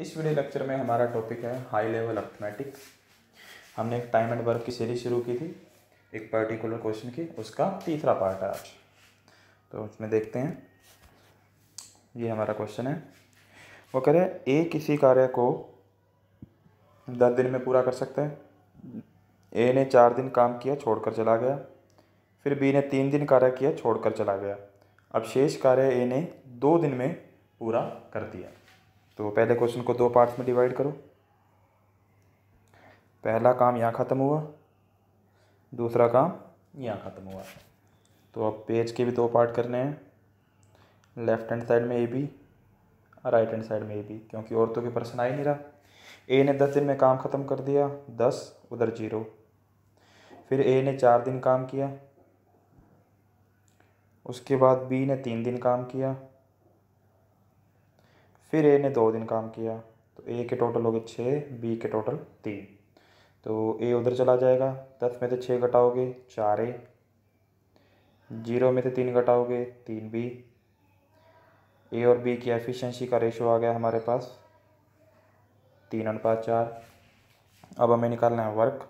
इस video lecture में हमारा टॉपिक है हाई लेवल अर्थमेटिक हमने एक टाइम एंड वर्क की सीरीज शुरू की थी एक पर्टिकुलर क्वेश्चन की उसका तीसरा पार्ट है आज तो उसमें देखते हैं ये हमारा क्वेश्चन है वो कह रहे हैं ए किसी कार्य को दस दिन में पूरा कर सकते हैं ए ने चार दिन काम किया छोड़कर चला गया फिर बी ने तीन दिन कार्य किया छोड़कर चला गया अब शेष कार्य ए ने दो दिन में पूरा कर दिया तो पहले क्वेश्चन को दो पार्ट्स में डिवाइड करो पहला काम यहाँ ख़त्म हुआ दूसरा काम यहाँ ख़त्म हुआ तो अब पेज के भी दो पार्ट करने हैं लेफ़्ट हैंड साइड में ए बी और राइट हैंड साइड में ए बी क्योंकि औरतों के प्रश्न आ ही नहीं रहा ए ने दस दिन में काम ख़त्म कर दिया दस उधर जीरो फिर ए ने चार दिन काम किया उसके बाद बी ने तीन दिन काम किया फिर ए ने दो दिन काम किया तो ए के टोटल हो गए छः बी के टोटल तीन तो ए उधर चला जाएगा दस में से छः घटाओगे चार ए जीरो में से तीन घटाओगे तीन बी ए और बी की एफिशिएंसी का रेशो आ गया हमारे पास तीन अनुपात चार अब हमें निकालना है वर्क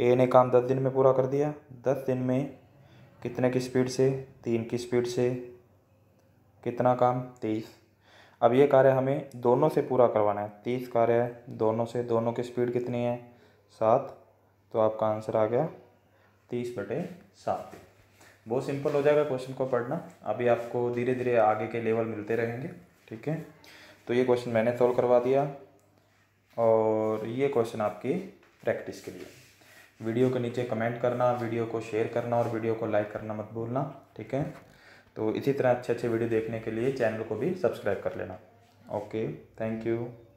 ए ने काम दस दिन में पूरा कर दिया दस दिन में कितने की स्पीड से तीन की स्पीड से कितना काम तेईस अब ये कार्य हमें दोनों से पूरा करवाना है तीस कार्य है दोनों से दोनों की स्पीड कितनी है सात तो आपका आंसर आ गया तीस बटे सात बहुत सिंपल हो जाएगा क्वेश्चन को पढ़ना अभी आपको धीरे धीरे आगे के लेवल मिलते रहेंगे ठीक है तो ये क्वेश्चन मैंने सॉल्व करवा दिया और ये क्वेश्चन आपकी प्रैक्टिस के लिए वीडियो के नीचे कमेंट करना वीडियो को शेयर करना और वीडियो को लाइक करना मत भूलना ठीक है तो इसी तरह अच्छे अच्छे वीडियो देखने के लिए चैनल को भी सब्सक्राइब कर लेना ओके थैंक यू